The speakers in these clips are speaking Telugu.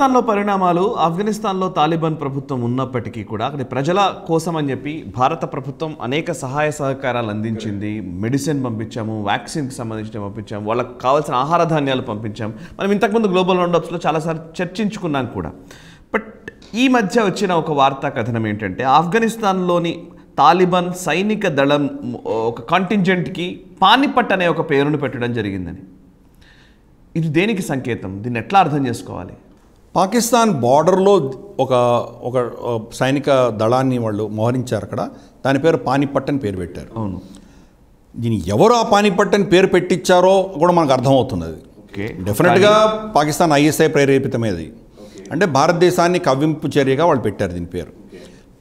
పాకిస్తాన్లో పరిణామాలు ఆఫ్ఘనిస్తాన్లో తాలిబాన్ ప్రభుత్వం ఉన్నప్పటికీ కూడా అక్కడ ప్రజల కోసం అని చెప్పి భారత ప్రభుత్వం అనేక సహాయ సహకారాలు అందించింది మెడిసిన్ పంపించాము వ్యాక్సిన్కి సంబంధించిన పంపించాము వాళ్ళకి కావాల్సిన ఆహార ధాన్యాలు పంపించాము మనం ఇంతకుముందు గ్లోబల్ రౌండప్స్లో చాలాసార్లు చర్చించుకున్నాం కూడా బట్ ఈ మధ్య వచ్చిన ఒక వార్తా కథనం ఏంటంటే ఆఫ్ఘనిస్తాన్లోని తాలిబాన్ సైనిక దళం ఒక కాంటింజెంట్కి పానిపట్ అనే ఒక పేరును పెట్టడం జరిగిందని ఇది దేనికి సంకేతం దీన్ని ఎట్లా అర్థం చేసుకోవాలి పాకిస్తాన్ బార్డర్లో ఒక ఒక సైనిక దళాన్ని వాళ్ళు మోహరించారు అక్కడ దాని పేరు పానిపట్ అని పేరు పెట్టారు అవును దీని ఎవరు ఆ పానిపట్ అని పేరు పెట్టించారో కూడా మనకు అర్థమవుతున్నది డెఫినెట్గా పాకిస్తాన్ ఐఎస్ఐ ప్రేరేపితమేది అంటే భారతదేశాన్ని కవ్వింపు చర్యగా వాళ్ళు పెట్టారు దీని పేరు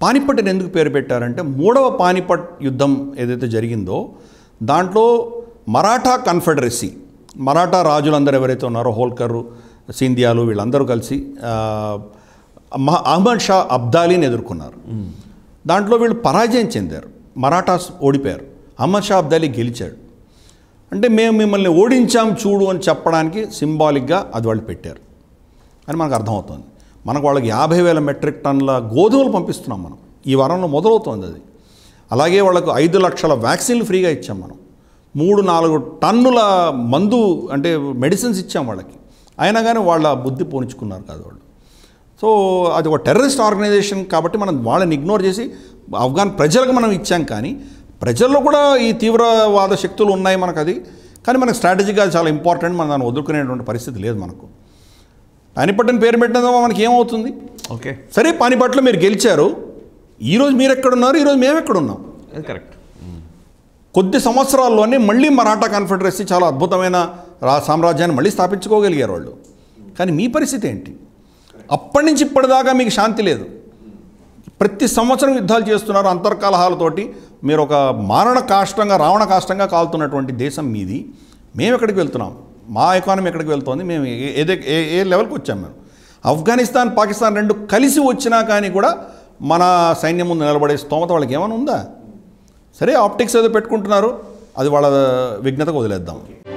పానిపట్టుని ఎందుకు పేరు పెట్టారంటే మూడవ పానిపట్ యుద్ధం ఏదైతే జరిగిందో దాంట్లో మరాఠా కన్ఫెడరసీ మరాఠా రాజులందరూ ఎవరైతే ఉన్నారో హోల్కర్ సింధియాలు వీళ్ళందరూ కలిసి అహ్మద్ షా అబ్దాలీని ఎదుర్కొన్నారు దాంట్లో వీళ్ళు పరాజయం చెందారు మరాఠాస్ ఓడిపోయారు అహ్మద్ షా అబ్దాలీ గెలిచాడు అంటే మేము మిమ్మల్ని ఓడించాం చూడు అని చెప్పడానికి సింబాలిక్గా అది వాళ్ళు పెట్టారు అని మనకు అర్థమవుతుంది మనకు వాళ్ళకి యాభై వేల మెట్రిక్ టన్ల గోధుమలు పంపిస్తున్నాం మనం ఈ వారంలో మొదలవుతుంది అది అలాగే వాళ్ళకు ఐదు లక్షల వ్యాక్సిన్లు ఫ్రీగా ఇచ్చాం మనం మూడు నాలుగు టన్నుల మందు అంటే మెడిసిన్స్ ఇచ్చాం వాళ్ళకి అయినా కానీ వాళ్ళ బుద్ధి పోనించుకున్నారు కాదు వాళ్ళు సో అది ఒక టెర్రరిస్ట్ ఆర్గనైజేషన్ కాబట్టి మనం వాళ్ళని ఇగ్నోర్ చేసి ఆఫ్ఘన్ ప్రజలకు మనం ఇచ్చాం కానీ ప్రజల్లో కూడా ఈ తీవ్రవాద శక్తులు ఉన్నాయి మనకు అది కానీ మనకు స్ట్రాటజీగా చాలా ఇంపార్టెంట్ మనం దాన్ని వదులుకునేటువంటి పరిస్థితి లేదు మనకు పానిపట్టని పేరు పెట్టడం మనకి ఏమవుతుంది ఓకే సరే పానిపట్లో మీరు గెలిచారు ఈరోజు మీరు ఎక్కడున్నారు ఈరోజు మేము ఎక్కడున్నాం కరెక్ట్ కొద్ది సంవత్సరాల్లోనే మళ్ళీ మరాఠా కాన్ఫెడరసీ చాలా అద్భుతమైన రా సామ్రాజ్యాన్ని మళ్ళీ స్థాపించుకోగలిగారు వాళ్ళు కానీ మీ పరిస్థితి ఏంటి అప్పటి నుంచి ఇప్పటిదాకా మీకు శాంతి లేదు ప్రతి సంవత్సరం యుద్ధాలు చేస్తున్నారు అంతర్కలహాలతోటి మీరు ఒక మారణ కాష్టంగా రావణ కాష్టంగా కాలుతున్నటువంటి దేశం మీది మేము ఎక్కడికి వెళ్తున్నాం మా ఎకానమీ ఎక్కడికి వెళ్తోంది మేము ఏదే ఏ ఏ లెవెల్కి వచ్చాం మేము ఆఫ్ఘనిస్తాన్ పాకిస్తాన్ రెండు కలిసి వచ్చినా కానీ కూడా మన సైన్యం ముందు నిలబడే స్తోమత వాళ్ళకి ఏమైనా ఉందా సరే ఆప్టిక్స్ ఏదో పెట్టుకుంటున్నారు అది వాళ్ళ విఘ్నతకు వదిలేద్దాం